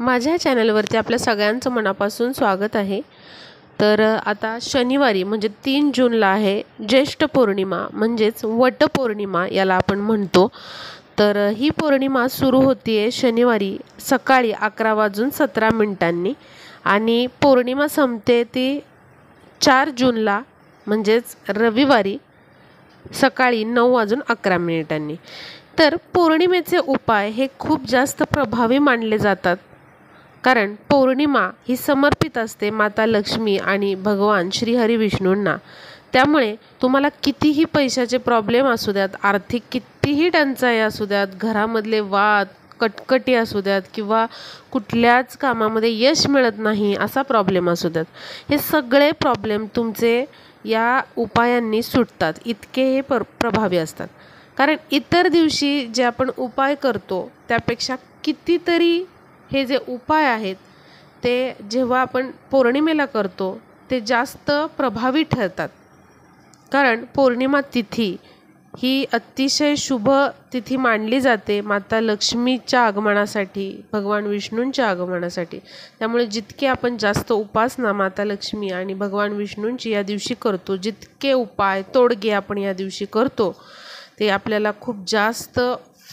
माझ्या चॅनलवरती आपल्या सगळ्यांचं मनापासून स्वागत आहे तर आता शनिवारी म्हणजे तीन जूनला आहे ज्येष्ठ पौर्णिमा म्हणजेच वटपौर्णिमा याला आपण म्हणतो तर ही पौर्णिमा सुरू होती आहे शनिवारी सकाळी अकरा वाजून सतरा मिनिटांनी आणि पौर्णिमा संपते ती चार जूनला म्हणजेच रविवारी सकाळी नऊ वाजून अकरा मिनिटांनी तर पौर्णिमेचे उपाय हे खूप जास्त प्रभावी मानले जातात कारण पौर्णिमा ही समर्पित असते माता लक्ष्मी आणि भगवान श्रीहरी विष्णूंना त्यामुळे तुम्हाला कितीही पैशाचे प्रॉब्लेम असू द्यात आर्थिक कितीही टंचाई असू द्यात घरामधले वाद कटकटी असू द्यात किंवा कुठल्याच कामामध्ये यश मिळत नाही असा प्रॉब्लेम असू द्यात हे सगळे प्रॉब्लेम तुमचे या उपायांनी सुटतात इतके हे पर प्रभावी असतात कारण इतर दिवशी जे आपण उपाय करतो त्यापेक्षा कितीतरी हे जे उपाय आहेत ते जेव्हा आपण पौर्णिमेला करतो ते जास्त प्रभावी ठरतात कारण पौर्णिमा तिथी ही अतिशय शुभ तिथी मानली जाते माता लक्ष्मीच्या आगमनासाठी भगवान विष्णूंच्या आगमनासाठी त्यामुळे जितके आपण जास्त उपासना माता लक्ष्मी आणि भगवान विष्णूंची या दिवशी करतो जितके उपाय तोडगे आपण या दिवशी करतो ते आपल्याला खूप जास्त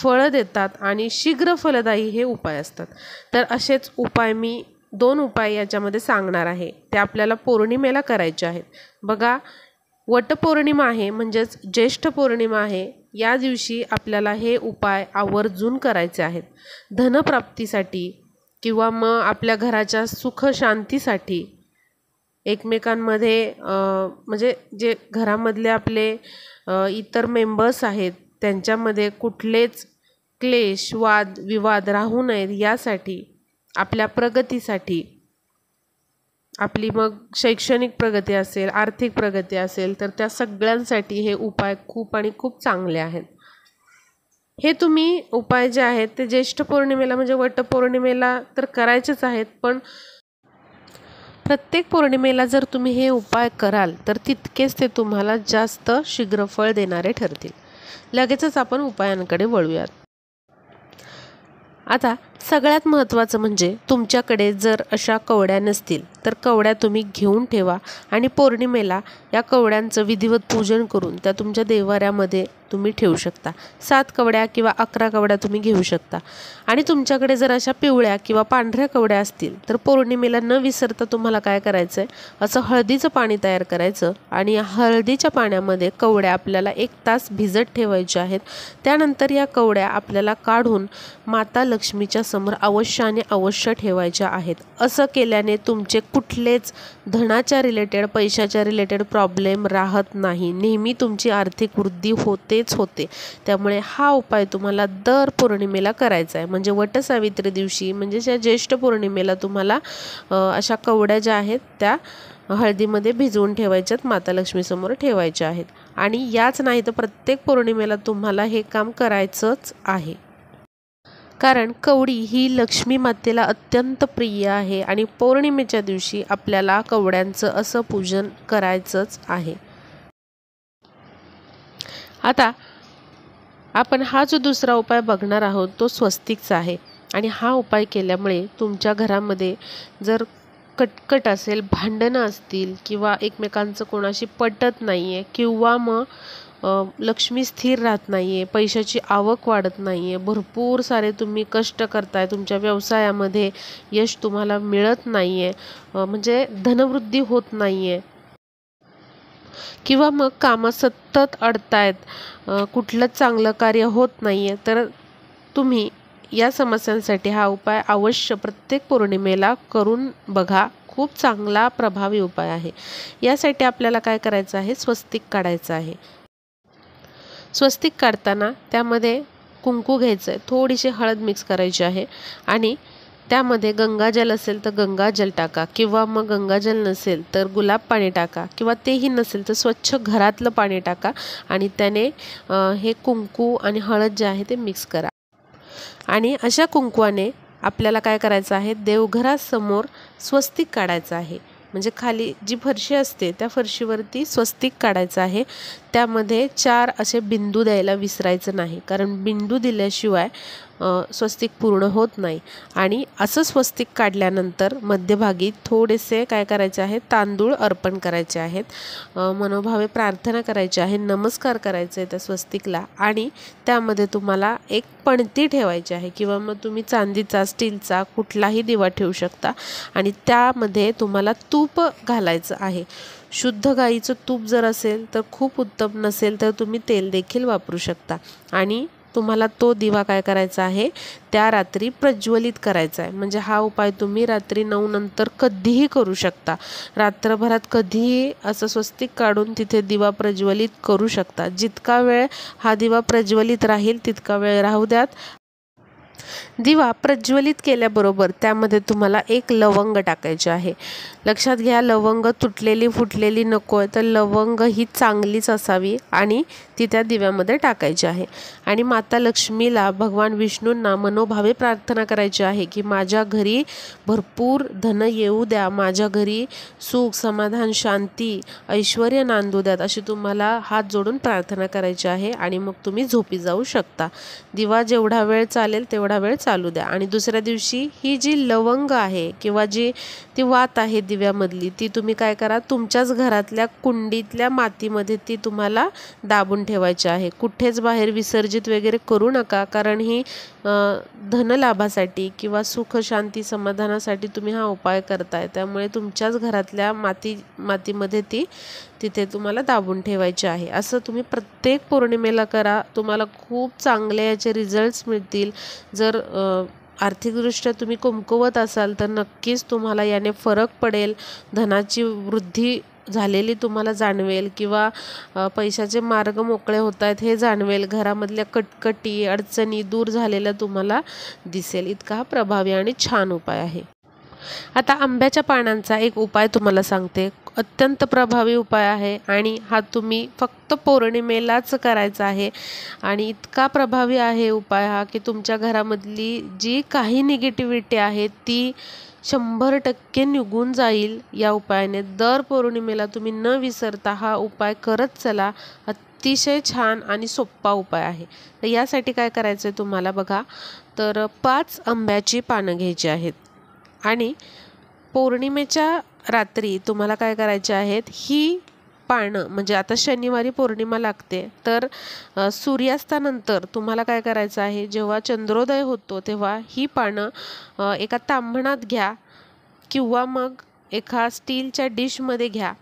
फळं देतात आणि शीघ्र फलदायी हे उपाय असतात तर असेच उपाय मी दोन उपाय याच्यामध्ये सांगणार आहे ते आपल्याला पौर्णिमेला करायचे आहेत बघा वटपौर्णिमा आहे म्हणजेच ज्येष्ठ पौर्णिमा आहे या दिवशी आपल्याला हे उपाय आवर्जून करायचे आहेत धनप्राप्तीसाठी किंवा मग आपल्या घराच्या सुख शांतीसाठी एकमेकांमध्ये म्हणजे जे घरामधले आपले इतर मेंबर्स आहेत त्यांच्यामध्ये कुठलेच क्लेश वाद विवाद राहू नयेत यासाठी आपल्या प्रगतीसाठी आपली मग शैक्षणिक प्रगती असेल आर्थिक प्रगती असेल तर त्या सगळ्यांसाठी हे उपाय खूप आणि खूप चांगले आहेत हे तुम्ही उपाय जे आहेत ते ज्येष्ठ पौर्णिमेला म्हणजे वटपौर्णिमेला तर करायचेच आहेत पण प्रत्येक पौर्णिमेला जर तुम्ही हे उपाय कराल तर तितकेच ते तुम्हाला जास्त शीघ्रफळ देणारे ठरतील लगेचच आपण उपायांकडे वळूयात आता सगळ्यात महत्त्वाचं म्हणजे तुमच्याकडे जर अशा कवड्या नसतील तर कवड्या तुम्ही घेऊन ठेवा आणि पौर्णिमेला या कवड्यांचं विधिवत पूजन करून त्या तुमच्या देवाऱ्यामध्ये तुम्ही ठेवू शकता सात कवड्या किंवा अकरा कवड्या तुम्ही घेऊ शकता आणि तुमच्याकडे जर अशा पिवळ्या किंवा पांढऱ्या कवड्या असतील तर पौर्णिमेला न विसरता तुम्हाला काय करायचं आहे असं हळदीचं पाणी तयार करायचं आणि या हळदीच्या पाण्यामध्ये कवड्या आपल्याला एक तास भिजत ठेवायच्या आहेत त्यानंतर या कवड्या आपल्याला काढून माता लक्ष्मीच्या समोर अवश्य आणि अवश्य ठेवायच्या आहेत असं केल्याने तुमचे कुठलेच धनाच्या रिलेटेड पैशाच्या रिलेटेड प्रॉब्लेम राहत नाही नेहमी तुमची आर्थिक वृद्धी होते हेच होते त्यामुळे हा उपाय तुम्हाला दर पौर्णिमेला करायचा आहे म्हणजे वटसावित्री दिवशी म्हणजे ज्या ज्येष्ठ पौर्णिमेला तुम्हाला अशा कवड्या ज्या आहेत त्या हळदीमध्ये भिजवून ठेवायच्यात माता लक्ष्मीसमोर ठेवायच्या आहेत आणि याच नाही तर प्रत्येक पौर्णिमेला तुम्हाला हे काम करायचंच आहे कारण कवडी ही लक्ष्मी मातेला अत्यंत प्रिय आहे आणि पौर्णिमेच्या दिवशी आपल्याला कवड्यांचं असं पूजन करायचंच आहे आता आपण हा जो दुसरा उपाय बघणार आहोत तो स्वस्तिकचा आहे आणि हा उपाय केल्यामुळे तुमच्या घरामध्ये जर कटकट असेल भांडणं असतील किंवा एकमेकांचं कोणाशी पटत नाही आहे किंवा मग लक्ष्मी स्थिर राहत नाही आहे पैशाची आवक वाढत नाही आहे भरपूर सारे तुम्ही कष्ट करताय तुमच्या व्यवसायामध्ये यश तुम्हाला मिळत नाही आहे म्हणजे धनवृद्धी होत नाही आहे किंवा मग कामं सतत अडतायत कुठलंच चांगलं कार्य होत नाही आहे तर तुम्ही या समस्यांसाठी हा उपाय अवश्य प्रत्येक पौर्णिमेला करून बघा खूप चांगला प्रभावी उपाय आहे यासाठी आपल्याला काय करायचं आहे स्वस्तिक काढायचं आहे स्वस्तिक काढताना त्यामध्ये कुंकू घ्यायचं आहे थोडीशी हळद मिक्स करायची आहे आणि त्यामध्ये गंगाजल असेल तर गंगाजल टाका किंवा मग गंगाजल नसेल तर गुलाब पाणी टाका किंवा तेही नसेल तर स्वच्छ घरातलं पाणी टाका आणि त्याने हे कुंकू आणि हळद जे आहे ते मिक्स करा आणि अशा कुंकवाने आपल्याला काय करायचं आहे देवघरासमोर स्वस्तिक काढायचं आहे म्हणजे खाली जी फरशी असते त्या फरशीवरती स्वस्तिक काढायचं आहे त्यामध्ये चार असे बिंदू द्यायला विसरायचं नाही कारण बिंदू दिल्याशिवाय स्वस्तिक पूर्ण होत नाही आणि असं स्वस्तिक काढल्यानंतर मध्यभागी थोडेसे काय करायचे आहे तांदूळ अर्पण करायचे आहेत मनोभावे प्रार्थना करायची आहे नमस्कार करायचे आहे त्या स्वस्तिकला आणि त्यामध्ये तुम्हाला एक पणती ठेवायची आहे किंवा मग तुम्ही चांदीचा स्टीलचा कुठलाही दिवा ठेवू शकता आणि त्यामध्ये तुम्हाला तूप घालायचं आहे शुद्ध गाईचं तूप जर असेल तर खूप उत्तम नसेल तर तुम्ही तेल देखील वापरू शकता आणि तुम्हाला तो दिवा काय करायचा आहे त्या रात्री प्रज्वलित करायचा आहे म्हणजे हा उपाय तुम्ही रात्री नऊ नंतर कधीही करू शकता रात्रभरात कधीही असं स्वस्तिक काढून तिथे दिवा प्रज्वलित करू शकता जितका वेळ हा दिवा प्रज्वलित राहील तितका वेळ राहू द्यात दिवा प्रज्वलित केल्याबरोबर त्यामध्ये तुम्हाला एक लवंग टाकायचे आहे लक्षात घ्या लवंग तुटलेली फुटलेली नको आहे तर लवंग ही चांगलीच असावी आणि ती त्या दिव्यामध्ये टाकायची आहे आणि माता लक्ष्मीला भगवान विष्णूंना मनोभावे प्रार्थना करायची आहे की माझ्या घरी भरपूर धन येऊ द्या माझ्या घरी सुख समाधान शांती ऐश्वर नांदू द्यात अशी तुम्हाला हात जोडून प्रार्थना करायची आहे आणि मग तुम्ही झोपी जाऊ शकता दिवा जेवढा वेळ चालेल तेवढा तेवढा वेळ चालू द्या आणि दुसऱ्या दिवशी ही जी लवंग आहे किंवा जी ती वात आहे दिव्यामधली ती तुम्ही काय करा तुमच्याच घरातल्या कुंडीतल्या मातीमध्ये ती तुम्हाला दाबून ठेवायची आहे कुठेच बाहेर विसर्जित वगैरे करू नका कारण ही धनलाभासाठी किंवा सुख शांती समाधानासाठी तुम्ही हा उपाय करताय त्यामुळे तुमच्याच घरातल्या माती मातीमध्ये ती तिथे तुम्हाला दाबून ठेवायची आहे असं तुम्ही प्रत्येक पौर्णिमेला करा तुम्हाला खूप चांगले याचे रिझल्ट्स मिळतील जर आर्थिकदृष्ट्या तुम्ही कुमकुवत असाल तर नक्कीच तुम्हाला याने फरक पडेल धनाची वृद्धी झालेली तुम्हाला जाणवेल किंवा पैशाचे मार्ग मोकळे होत आहेत हे जाणवेल घरामधल्या कटकटी अडचणी दूर झालेल्या तुम्हाला दिसेल इतका हा प्रभावी आणि छान उपाय आहे आता आंब्याच्या पानांचा एक उपाय तुम्हाला सांगते अत्यंत प्रभावी उपाय आहे आणि हा तुम्ही फक्त पौर्णिमेलाच करायचा आहे आणि इतका प्रभावी आहे उपाय हा की तुमच्या घरामधली जी काही निगेटिव्हिटी आहे ती शंभर टक्के निघून जाईल या उपायाने दर पौर्णिमेला तुम्ही न विसरता हा उपाय करत चला अतिशय छान आणि सोप्पा उपाय आहे तर यासाठी काय करायचं आहे तुम्हाला बघा तर पाच आंब्याची पानं घ्यायची आहेत आणि पौर्णिमेच्या रात्री तुम्हाला काय करायचे आहेत ही पानं म्हणजे आता शनिवारी पौर्णिमा लागते तर सूर्यास्तानंतर तुम्हाला काय करायचं आहे जेव्हा चंद्रोदय होतो तेव्हा ही पानं एका तांबणात घ्या किंवा मग एका स्टीलच्या डिशमध्ये घ्या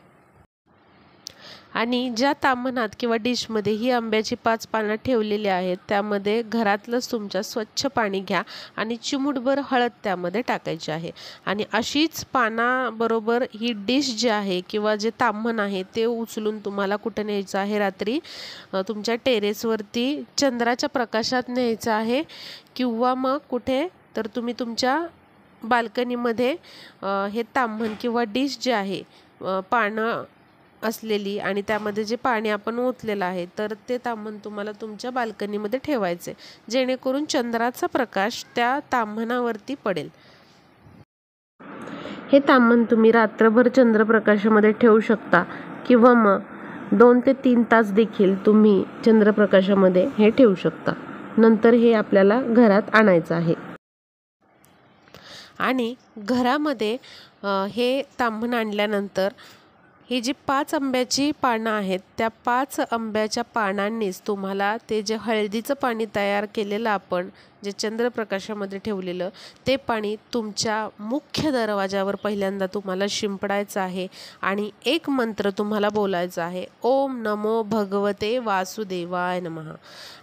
आणि ज्या तांबणात किंवा डिशमध्ये ही आंब्याची पाच पानं ठेवलेली आहेत त्यामध्ये घरातलंच तुमच्या स्वच्छ पाणी घ्या आणि चिमुटभर हळद त्यामध्ये टाकायची आहे आणि अशीच पानाबरोबर ही डिश जी आहे किंवा जे तामण आहे ते उचलून तुम्हाला कुठं न्यायचं आहे रात्री तुमच्या टेरेसवरती चंद्राच्या प्रकाशात न्यायचं आहे किंवा मग कुठे तर तुम्ही तुमच्या बाल्कनीमध्ये हे तांबण किंवा डिश जे आहे पानं असलेली आणि त्यामध्ये जे पाणी आपण ओतलेलं आहे तर ते ताम्हण तुम्हाला तुमच्या बाल्कनीमध्ये ठेवायचे जेणेकरून चंद्राचा प्रकाश त्या ताम्हणावरती पडेल हे ताम्हण तुम्ही रात्रभर चंद्रप्रकाशामध्ये ठेवू शकता किंवा मग दोन ते तीन तास देखील तुम्ही चंद्रप्रकाशामध्ये हे ठेवू शकता नंतर हे आपल्याला घरात आणायचं आहे आणि घरामध्ये हे ताम्हण आणल्यानंतर ही जी पाच आंब्याची पानं आहेत त्या पाच आंब्याच्या पानांनीच तुम्हाला ते जे हळदीचं पाणी तयार केलेलं आपण जे चंद्रप्रकाशामध्ये ठेवलेलं ते पाणी तुमच्या मुख्य दरवाजावर पहिल्यांदा तुम्हाला शिंपडायचं आहे आणि एक मंत्र तुम्हाला बोलायचा आहे ओम नमो भगवते वासुदेवाय नमः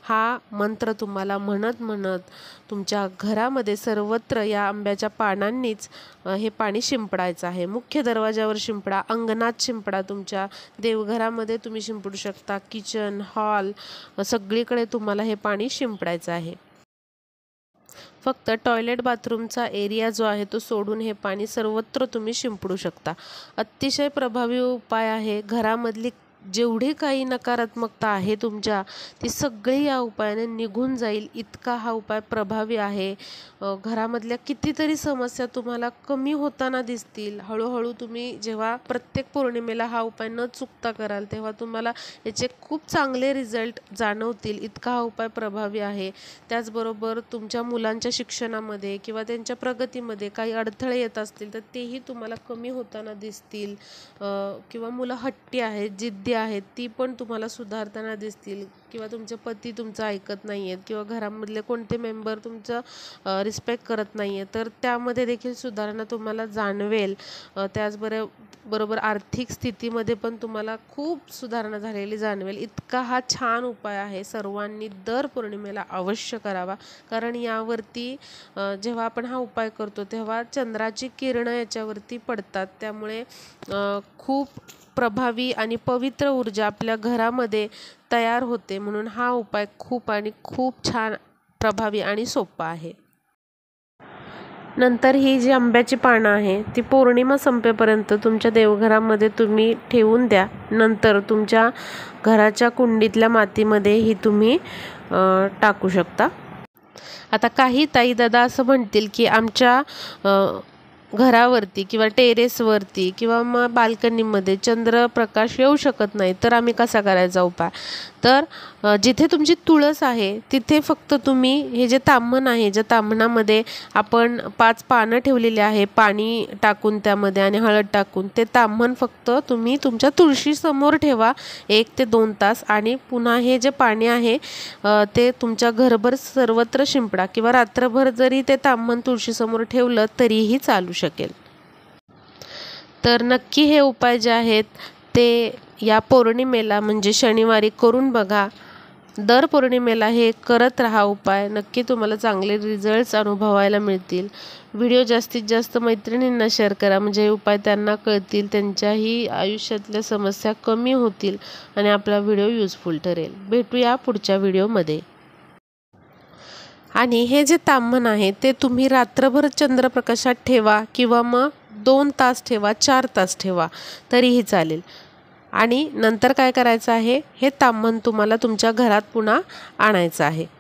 हा मंत्र तुम्हाला म्हणत म्हणत तुमच्या घरामध्ये सर्वत्र या आंब्याच्या पानांनीच हे पाणी शिंपडायचं आहे मुख्य दरवाजावर शिंपडा अंगणात शिंपडा तुमच्या देवघरामध्ये तुम्ही शिंपडू शकता किचन हॉल सगळीकडे तुम्हाला हे पाणी शिंपडायचं आहे फक्त टॉयलेट बाथरूमचा एरिया जो आहे तो सोडून हे पाणी सर्वत्र तुम्ही शिंपडू शकता अतिशय प्रभावी उपाय आहे घरामधली जेवढे काही नकारात्मकता आहे तुमच्या ती सगळी या उपायाने निघून जाईल इतका हा उपाय प्रभावी आहे घरामधल्या कितीतरी समस्या तुम्हाला कमी होताना दिसतील हळूहळू तुम्ही जेव्हा प्रत्येक पौर्णिमेला हा उपाय न चुकता कराल तेव्हा तुम्हाला याचे खूप चांगले रिझल्ट जाणवतील इतका हा उपाय प्रभावी आहे त्याचबरोबर तुमच्या मुलांच्या शिक्षणामध्ये किंवा त्यांच्या प्रगतीमध्ये काही अडथळे येत असतील तर तेही तुम्हाला कमी होताना दिसतील किंवा मुलं हट्टी आहेत जिद्दी आहेत ती पण तुम्हाला सुधारताना दिसतील किंवा तुमचे पती तुमचं ऐकत नाही आहेत किंवा घरामधले कोणते मेंबर तुमचं रिस्पेक्ट करत नाही आहे तर त्यामध्ये देखील सुधारणा तुम्हाला जाणवेल त्याचबरो बरोबर आर्थिक स्थितीमध्ये पण तुम्हाला खूप सुधारणा झालेली जाणवेल इतका हा छान उपाय आहे सर्वांनी दर पौर्णिमेला अवश्य करावा कारण यावरती जेव्हा आपण हा उपाय करतो तेव्हा चंद्राची किरणं याच्यावरती पडतात त्यामुळे खूप प्रभावी आणि पवित्र ऊर्जा आपल्या घरामध्ये तयार होते म्हणून हा उपाय खूप आणि खूप छान प्रभावी आणि सोपा आहे नंतर ही जी आंब्याची पानं आहे ती पौर्णिमा संपेपर्यंत तुमच्या देवघरामध्ये तुम्ही ठेवून द्या नंतर तुमच्या घराच्या कुंडीतल्या मातीमध्ये ही तुम्ही टाकू शकता आता काही ताई दादा असं म्हणतील की आमच्या घरावरती किंवा टेरेसवरती किंवा मग बाल्कनीमध्ये चंद्रप्रकाश येऊ शकत नाही तर आम्ही कसा करायचा उपाय तर जिथे तुमची तुळस आहे तिथे फक्त तुम्ही हे जे ताम्हण आहे ज्या ताम्हणामध्ये आपण पाच पानं ठेवलेली आहे पाणी टाकून त्यामध्ये आणि हळद टाकून ते ताम्हण फक्त तुम्ही तुमच्या तुळशीसमोर ठेवा एक ते दोन तास आणि पुन्हा हे जे पाणी आहे ते तुमच्या घरभर सर्वत्र शिंपडा किंवा रात्रभर जरी ते तुळशी तुळशीसमोर ठेवलं तरीही चालू शकेल तर नक्की हे उपाय जे आहेत ते या पौर्णिमेला म्हणजे शनिवारी करून बघा दर पौर्णिमेला हे करत राहा उपाय नक्की तुम्हाला चांगले रिझल्ट्स अनुभवायला मिळतील व्हिडिओ जास्तीत जास्त मैत्रिणींना शेअर करा म्हणजे हे उपाय त्यांना कळतील त्यांच्याही आयुष्यातल्या समस्या कमी होतील आणि आपला व्हिडिओ युजफुल ठरेल भेटूया पुढच्या व्हिडिओमध्ये आणि हे जे ताम्हण आहे ते तुम्ही रात्रभर चंद्रप्रकाशात ठेवा किंवा मग दोन तास ठेवा चार तास ठेवा तरीही चालेल आणि नंतर काय करायचं आहे हे ताम्हण तुम्हाला तुमच्या घरात पुन्हा आणायचं आहे